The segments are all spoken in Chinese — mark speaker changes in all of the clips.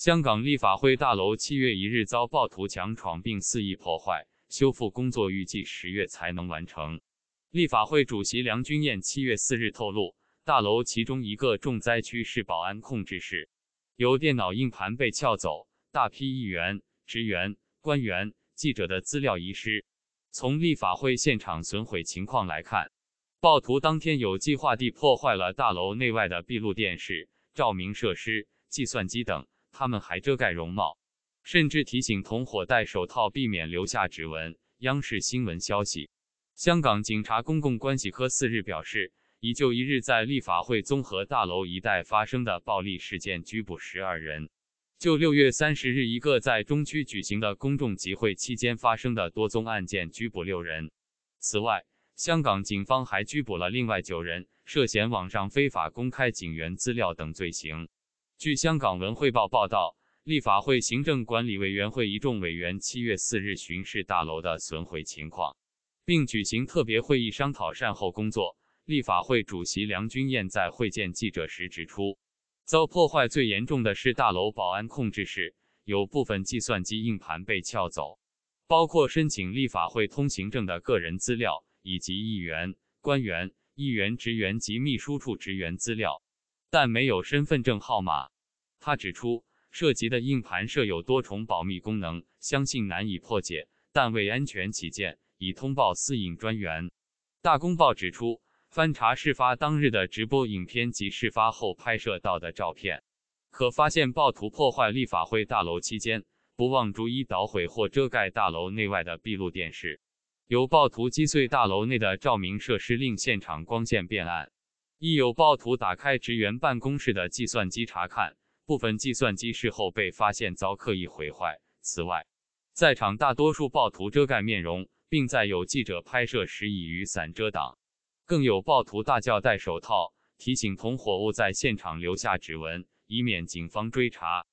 Speaker 1: 香港立法会大楼七月一日遭暴徒强闯并肆意破坏，修复工作预计十月才能完成。立法会主席梁君彦七月四日透露，大楼其中一个重灾区是保安控制室，有电脑硬盘被撬走，大批议员、职员、官员、记者的资料遗失。从立法会现场损毁情况来看，暴徒当天有计划地破坏了大楼内外的闭路电视、照明设施、计算机等。他们还遮盖容貌，甚至提醒同伙戴手套，避免留下指纹。央视新闻消息，香港警察公共关系科四日表示，已就一日在立法会综合大楼一带发生的暴力事件拘捕十二人，就六月三十日一个在中区举行的公众集会期间发生的多宗案件拘捕六人。此外，香港警方还拘捕了另外九人，涉嫌网上非法公开警员资料等罪行。据香港文汇报报道，立法会行政管理委员会一众委员七月四日巡视大楼的损毁情况，并举行特别会议商讨善后工作。立法会主席梁君彦在会见记者时指出，遭破坏最严重的是大楼保安控制室，有部分计算机硬盘被撬走，包括申请立法会通行证的个人资料，以及议员、官员、议员职员及秘书处职员资料。但没有身份证号码。他指出，涉及的硬盘设有多重保密功能，相信难以破解。但为安全起见，已通报私营专员。大公报指出，翻查事发当日的直播影片及事发后拍摄到的照片，可发现暴徒破坏立法会大楼期间，不忘逐一捣毁或遮盖大楼内外的闭路电视。有暴徒击碎大楼内的照明设施，令现场光线变暗。亦有暴徒打开职员办公室的计算机查看，部分计算机事后被发现遭刻意毁坏。此外，在场大多数暴徒遮盖面容，并在有记者拍摄时以雨伞遮挡。更有暴徒大叫戴手套，提醒同伙勿在现场留下指纹，以免警方追查。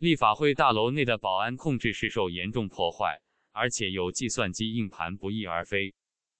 Speaker 1: 立法会大楼内的保安控制室受严重破坏，而且有计算机硬盘不翼而飞。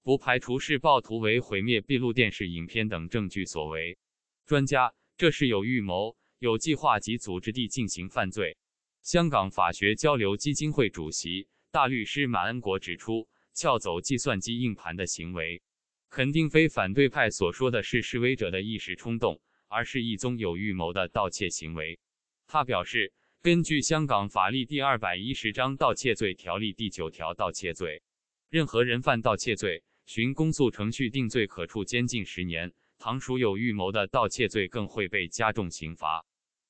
Speaker 1: 不排除是暴徒为毁灭闭路电视影片等证据所为。专家，这是有预谋、有计划及组织地进行犯罪。香港法学交流基金会主席大律师马恩国指出，撬走计算机硬盘的行为，肯定非反对派所说的示威者的一时冲动，而是一宗有预谋的盗窃行为。他表示，根据香港法律第二百一十章《盗窃罪条例》第九条，盗窃罪，任何人犯盗窃罪。循公诉程序定罪，可处监禁十年。倘属有预谋的盗窃罪，更会被加重刑罚。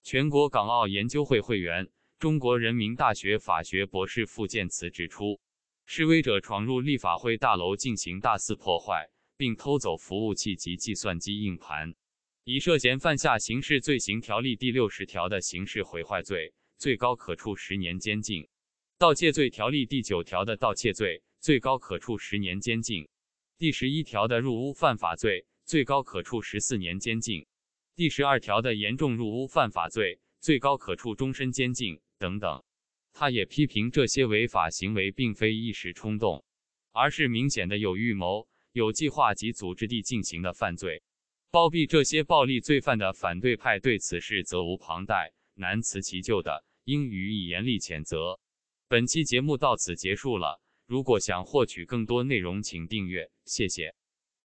Speaker 1: 全国港澳研究会会员、中国人民大学法学博士傅建慈指出，示威者闯入立法会大楼进行大肆破坏，并偷走服务器及计算机硬盘，以涉嫌犯下《刑事罪行条例》第六十条的刑事毁坏罪，最高可处十年监禁；盗窃罪条例第九条的盗窃罪，最高可处十年监禁。第十一条的入屋犯法罪，最高可处十四年监禁；第十二条的严重入屋犯法罪，最高可处终身监禁等等。他也批评这些违法行为并非一时冲动，而是明显的有预谋、有计划及组织地进行的犯罪。包庇这些暴力罪犯的反对派对此事责无旁贷，难辞其咎的，应予以严厉谴责。本期节目到此结束了。如果想获取更多内容，请订阅，谢谢。